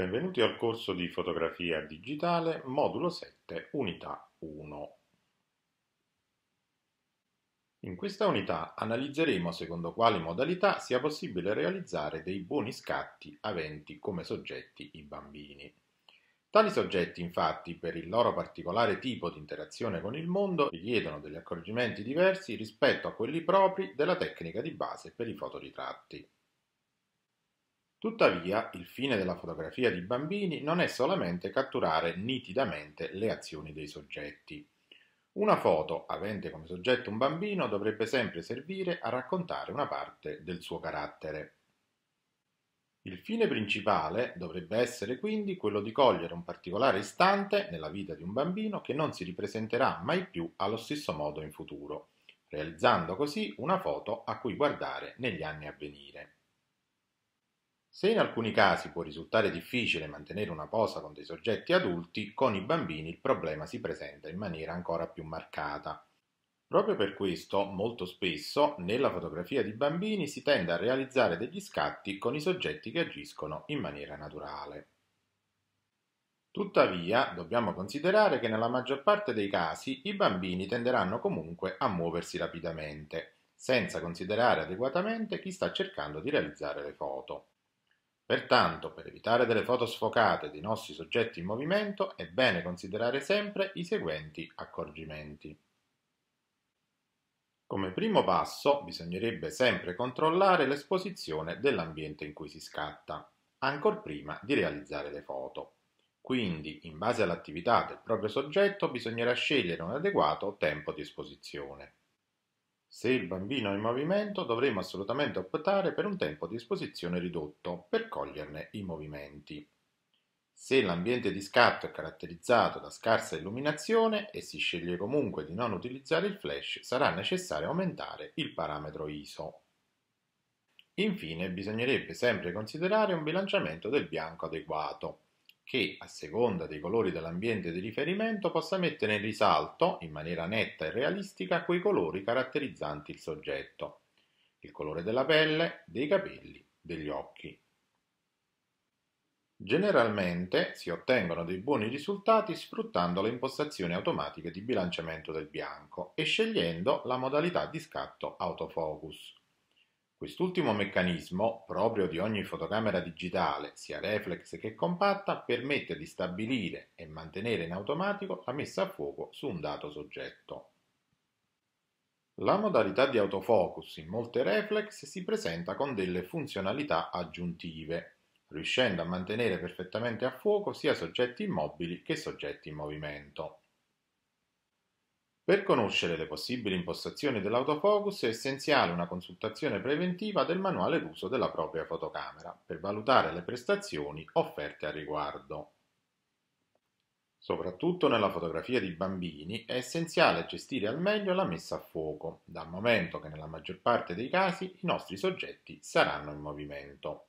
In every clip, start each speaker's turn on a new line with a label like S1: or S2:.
S1: Benvenuti al corso di fotografia digitale, modulo 7, unità 1. In questa unità analizzeremo secondo quali modalità sia possibile realizzare dei buoni scatti aventi come soggetti i bambini. Tali soggetti, infatti, per il loro particolare tipo di interazione con il mondo, richiedono degli accorgimenti diversi rispetto a quelli propri della tecnica di base per i fotoritratti. Tuttavia, il fine della fotografia di bambini non è solamente catturare nitidamente le azioni dei soggetti. Una foto avente come soggetto un bambino dovrebbe sempre servire a raccontare una parte del suo carattere. Il fine principale dovrebbe essere quindi quello di cogliere un particolare istante nella vita di un bambino che non si ripresenterà mai più allo stesso modo in futuro, realizzando così una foto a cui guardare negli anni a venire. Se in alcuni casi può risultare difficile mantenere una posa con dei soggetti adulti, con i bambini il problema si presenta in maniera ancora più marcata. Proprio per questo, molto spesso, nella fotografia di bambini si tende a realizzare degli scatti con i soggetti che agiscono in maniera naturale. Tuttavia, dobbiamo considerare che nella maggior parte dei casi i bambini tenderanno comunque a muoversi rapidamente, senza considerare adeguatamente chi sta cercando di realizzare le foto. Pertanto, per evitare delle foto sfocate dei nostri soggetti in movimento, è bene considerare sempre i seguenti accorgimenti. Come primo passo bisognerebbe sempre controllare l'esposizione dell'ambiente in cui si scatta, ancor prima di realizzare le foto. Quindi, in base all'attività del proprio soggetto, bisognerà scegliere un adeguato tempo di esposizione. Se il bambino è in movimento dovremo assolutamente optare per un tempo di esposizione ridotto per coglierne i movimenti. Se l'ambiente di scatto è caratterizzato da scarsa illuminazione e si sceglie comunque di non utilizzare il flash, sarà necessario aumentare il parametro ISO. Infine, bisognerebbe sempre considerare un bilanciamento del bianco adeguato che, a seconda dei colori dell'ambiente di riferimento, possa mettere in risalto, in maniera netta e realistica, quei colori caratterizzanti il soggetto, il colore della pelle, dei capelli, degli occhi. Generalmente si ottengono dei buoni risultati sfruttando le impostazioni automatiche di bilanciamento del bianco e scegliendo la modalità di scatto autofocus. Quest'ultimo meccanismo, proprio di ogni fotocamera digitale, sia reflex che compatta, permette di stabilire e mantenere in automatico la messa a fuoco su un dato soggetto. La modalità di autofocus in molte reflex si presenta con delle funzionalità aggiuntive, riuscendo a mantenere perfettamente a fuoco sia soggetti immobili che soggetti in movimento. Per conoscere le possibili impostazioni dell'autofocus è essenziale una consultazione preventiva del manuale d'uso della propria fotocamera per valutare le prestazioni offerte al riguardo. Soprattutto nella fotografia di bambini è essenziale gestire al meglio la messa a fuoco, dal momento che nella maggior parte dei casi i nostri soggetti saranno in movimento.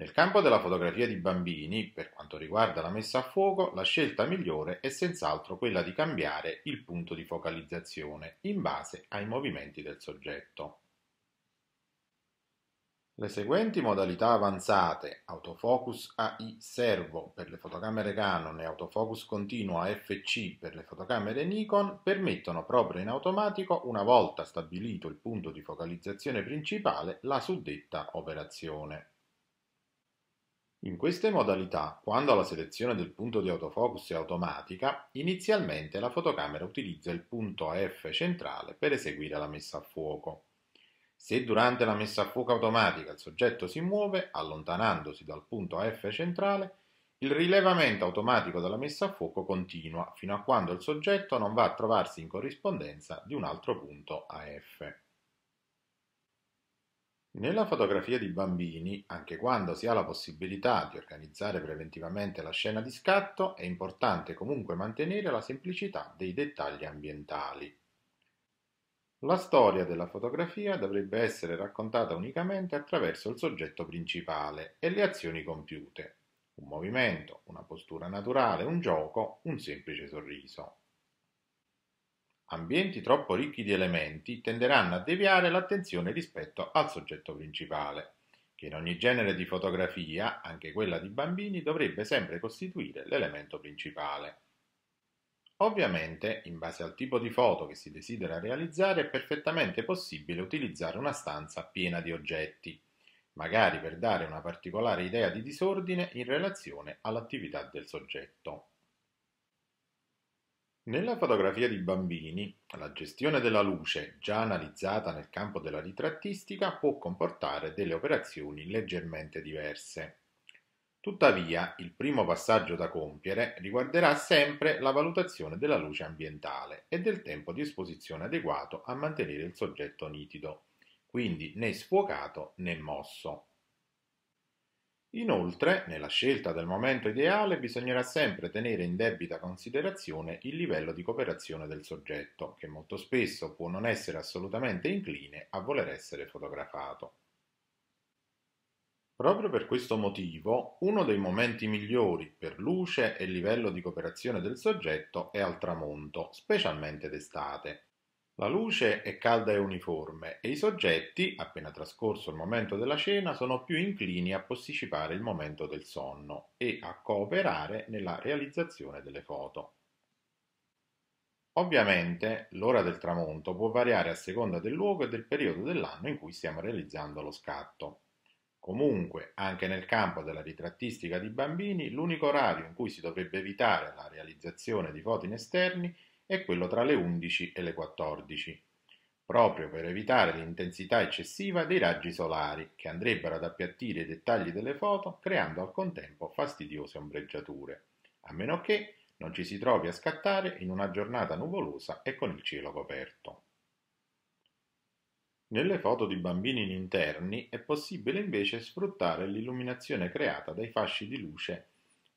S1: Nel campo della fotografia di bambini, per quanto riguarda la messa a fuoco, la scelta migliore è senz'altro quella di cambiare il punto di focalizzazione in base ai movimenti del soggetto. Le seguenti modalità avanzate, autofocus AI servo per le fotocamere Canon e autofocus continuo AFC per le fotocamere Nikon, permettono proprio in automatico, una volta stabilito il punto di focalizzazione principale, la suddetta operazione. In queste modalità, quando la selezione del punto di autofocus è automatica, inizialmente la fotocamera utilizza il punto F centrale per eseguire la messa a fuoco. Se durante la messa a fuoco automatica il soggetto si muove, allontanandosi dal punto F centrale, il rilevamento automatico della messa a fuoco continua fino a quando il soggetto non va a trovarsi in corrispondenza di un altro punto AF. Nella fotografia di bambini, anche quando si ha la possibilità di organizzare preventivamente la scena di scatto, è importante comunque mantenere la semplicità dei dettagli ambientali. La storia della fotografia dovrebbe essere raccontata unicamente attraverso il soggetto principale e le azioni compiute. Un movimento, una postura naturale, un gioco, un semplice sorriso ambienti troppo ricchi di elementi tenderanno a deviare l'attenzione rispetto al soggetto principale, che in ogni genere di fotografia, anche quella di bambini, dovrebbe sempre costituire l'elemento principale. Ovviamente, in base al tipo di foto che si desidera realizzare, è perfettamente possibile utilizzare una stanza piena di oggetti, magari per dare una particolare idea di disordine in relazione all'attività del soggetto. Nella fotografia di bambini, la gestione della luce, già analizzata nel campo della ritrattistica, può comportare delle operazioni leggermente diverse. Tuttavia, il primo passaggio da compiere riguarderà sempre la valutazione della luce ambientale e del tempo di esposizione adeguato a mantenere il soggetto nitido, quindi né sfuocato né mosso. Inoltre, nella scelta del momento ideale bisognerà sempre tenere in debita considerazione il livello di cooperazione del soggetto, che molto spesso può non essere assolutamente incline a voler essere fotografato. Proprio per questo motivo, uno dei momenti migliori per luce e livello di cooperazione del soggetto è al tramonto, specialmente d'estate. La luce è calda e uniforme e i soggetti, appena trascorso il momento della cena, sono più inclini a posticipare il momento del sonno e a cooperare nella realizzazione delle foto. Ovviamente l'ora del tramonto può variare a seconda del luogo e del periodo dell'anno in cui stiamo realizzando lo scatto. Comunque, anche nel campo della ritrattistica di bambini, l'unico orario in cui si dovrebbe evitare la realizzazione di foto in esterni e quello tra le 11 e le 14, proprio per evitare l'intensità eccessiva dei raggi solari che andrebbero ad appiattire i dettagli delle foto creando al contempo fastidiose ombreggiature, a meno che non ci si trovi a scattare in una giornata nuvolosa e con il cielo coperto. Nelle foto di bambini in interni è possibile invece sfruttare l'illuminazione creata dai fasci di luce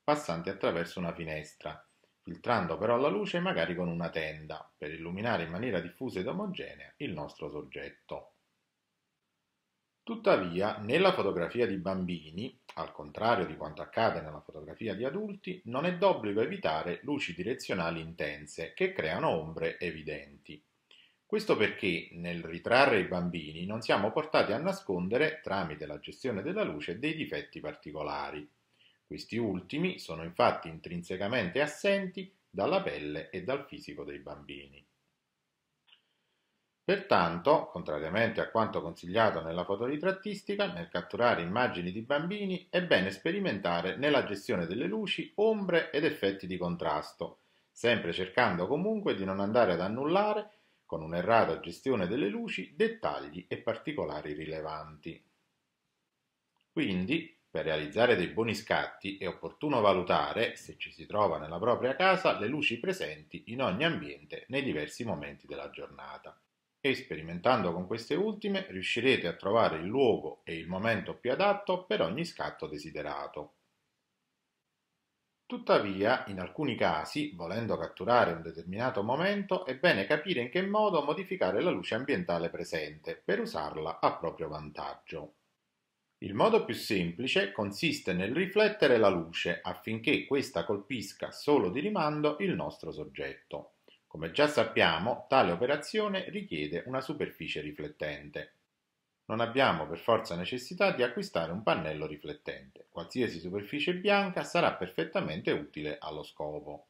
S1: passanti attraverso una finestra, filtrando però la luce magari con una tenda, per illuminare in maniera diffusa ed omogenea il nostro soggetto. Tuttavia, nella fotografia di bambini, al contrario di quanto accade nella fotografia di adulti, non è d'obbligo evitare luci direzionali intense che creano ombre evidenti. Questo perché nel ritrarre i bambini non siamo portati a nascondere, tramite la gestione della luce, dei difetti particolari. Questi ultimi sono infatti intrinsecamente assenti dalla pelle e dal fisico dei bambini. Pertanto, contrariamente a quanto consigliato nella fotoritrattistica, nel catturare immagini di bambini è bene sperimentare nella gestione delle luci, ombre ed effetti di contrasto, sempre cercando comunque di non andare ad annullare, con un'errata gestione delle luci, dettagli e particolari rilevanti. Quindi, per realizzare dei buoni scatti è opportuno valutare, se ci si trova nella propria casa, le luci presenti in ogni ambiente nei diversi momenti della giornata. E sperimentando con queste ultime riuscirete a trovare il luogo e il momento più adatto per ogni scatto desiderato. Tuttavia, in alcuni casi, volendo catturare un determinato momento, è bene capire in che modo modificare la luce ambientale presente per usarla a proprio vantaggio. Il modo più semplice consiste nel riflettere la luce affinché questa colpisca solo di rimando il nostro soggetto. Come già sappiamo, tale operazione richiede una superficie riflettente. Non abbiamo per forza necessità di acquistare un pannello riflettente. Qualsiasi superficie bianca sarà perfettamente utile allo scopo.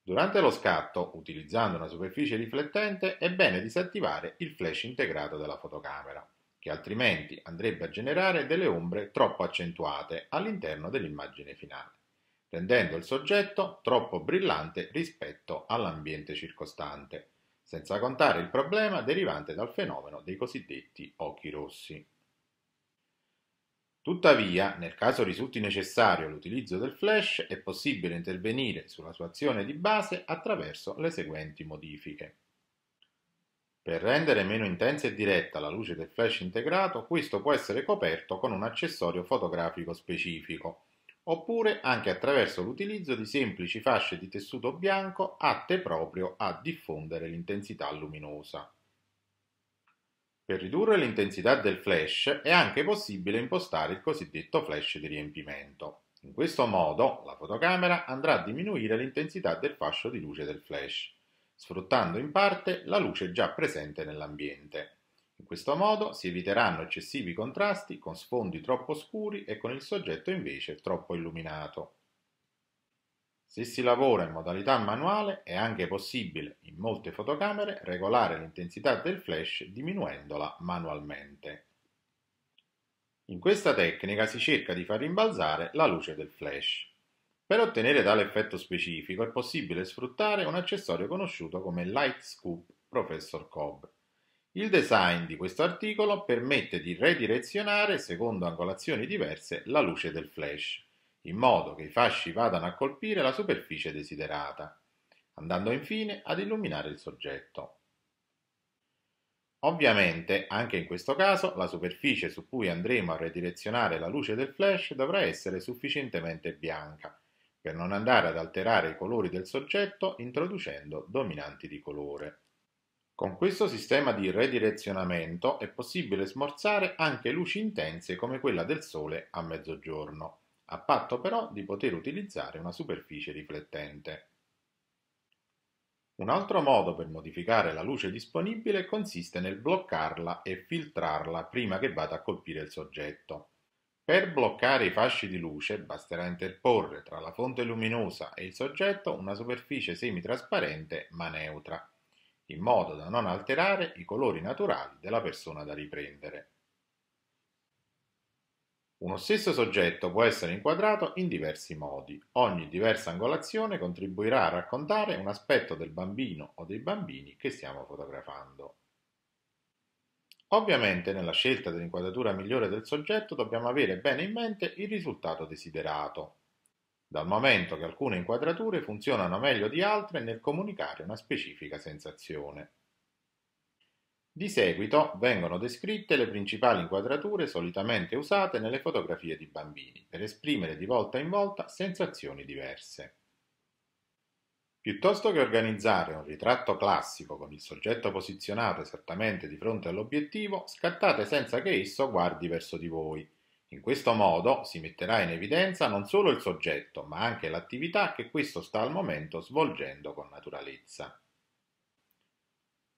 S1: Durante lo scatto, utilizzando una superficie riflettente, è bene disattivare il flash integrato della fotocamera che altrimenti andrebbe a generare delle ombre troppo accentuate all'interno dell'immagine finale, rendendo il soggetto troppo brillante rispetto all'ambiente circostante, senza contare il problema derivante dal fenomeno dei cosiddetti occhi rossi. Tuttavia, nel caso risulti necessario l'utilizzo del flash, è possibile intervenire sulla sua azione di base attraverso le seguenti modifiche. Per rendere meno intensa e diretta la luce del flash integrato, questo può essere coperto con un accessorio fotografico specifico, oppure anche attraverso l'utilizzo di semplici fasce di tessuto bianco atte proprio a diffondere l'intensità luminosa. Per ridurre l'intensità del flash è anche possibile impostare il cosiddetto flash di riempimento. In questo modo la fotocamera andrà a diminuire l'intensità del fascio di luce del flash sfruttando in parte la luce già presente nell'ambiente. In questo modo si eviteranno eccessivi contrasti con sfondi troppo scuri e con il soggetto invece troppo illuminato. Se si lavora in modalità manuale è anche possibile, in molte fotocamere, regolare l'intensità del flash diminuendola manualmente. In questa tecnica si cerca di far rimbalzare la luce del flash. Per ottenere tale effetto specifico è possibile sfruttare un accessorio conosciuto come Light Scoop Professor Cobb. Il design di questo articolo permette di redirezionare, secondo angolazioni diverse, la luce del flash, in modo che i fasci vadano a colpire la superficie desiderata, andando infine ad illuminare il soggetto. Ovviamente, anche in questo caso, la superficie su cui andremo a redirezionare la luce del flash dovrà essere sufficientemente bianca, per non andare ad alterare i colori del soggetto introducendo dominanti di colore. Con questo sistema di redirezionamento è possibile smorzare anche luci intense come quella del sole a mezzogiorno, a patto però di poter utilizzare una superficie riflettente. Un altro modo per modificare la luce disponibile consiste nel bloccarla e filtrarla prima che vada a colpire il soggetto. Per bloccare i fasci di luce basterà interporre tra la fonte luminosa e il soggetto una superficie semitrasparente ma neutra, in modo da non alterare i colori naturali della persona da riprendere. Uno stesso soggetto può essere inquadrato in diversi modi. Ogni diversa angolazione contribuirà a raccontare un aspetto del bambino o dei bambini che stiamo fotografando. Ovviamente nella scelta dell'inquadratura migliore del soggetto dobbiamo avere bene in mente il risultato desiderato, dal momento che alcune inquadrature funzionano meglio di altre nel comunicare una specifica sensazione. Di seguito vengono descritte le principali inquadrature solitamente usate nelle fotografie di bambini per esprimere di volta in volta sensazioni diverse. Piuttosto che organizzare un ritratto classico con il soggetto posizionato esattamente di fronte all'obiettivo, scattate senza che esso guardi verso di voi. In questo modo si metterà in evidenza non solo il soggetto, ma anche l'attività che questo sta al momento svolgendo con naturalezza.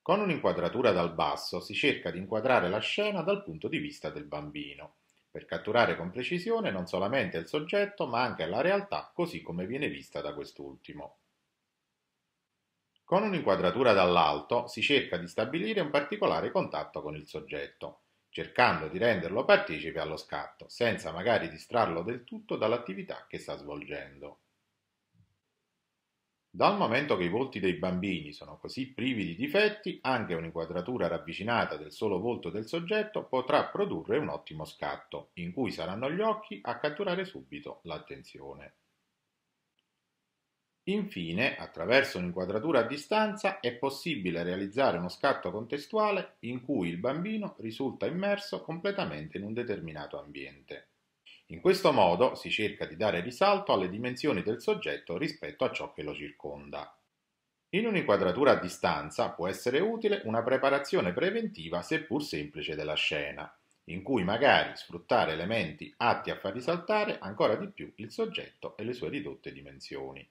S1: Con un'inquadratura dal basso si cerca di inquadrare la scena dal punto di vista del bambino, per catturare con precisione non solamente il soggetto, ma anche la realtà così come viene vista da quest'ultimo. Con un'inquadratura dall'alto si cerca di stabilire un particolare contatto con il soggetto, cercando di renderlo partecipe allo scatto, senza magari distrarlo del tutto dall'attività che sta svolgendo. Dal momento che i volti dei bambini sono così privi di difetti, anche un'inquadratura ravvicinata del solo volto del soggetto potrà produrre un ottimo scatto, in cui saranno gli occhi a catturare subito l'attenzione. Infine, attraverso un'inquadratura a distanza è possibile realizzare uno scatto contestuale in cui il bambino risulta immerso completamente in un determinato ambiente. In questo modo si cerca di dare risalto alle dimensioni del soggetto rispetto a ciò che lo circonda. In un'inquadratura a distanza può essere utile una preparazione preventiva seppur semplice della scena, in cui magari sfruttare elementi atti a far risaltare ancora di più il soggetto e le sue ridotte dimensioni.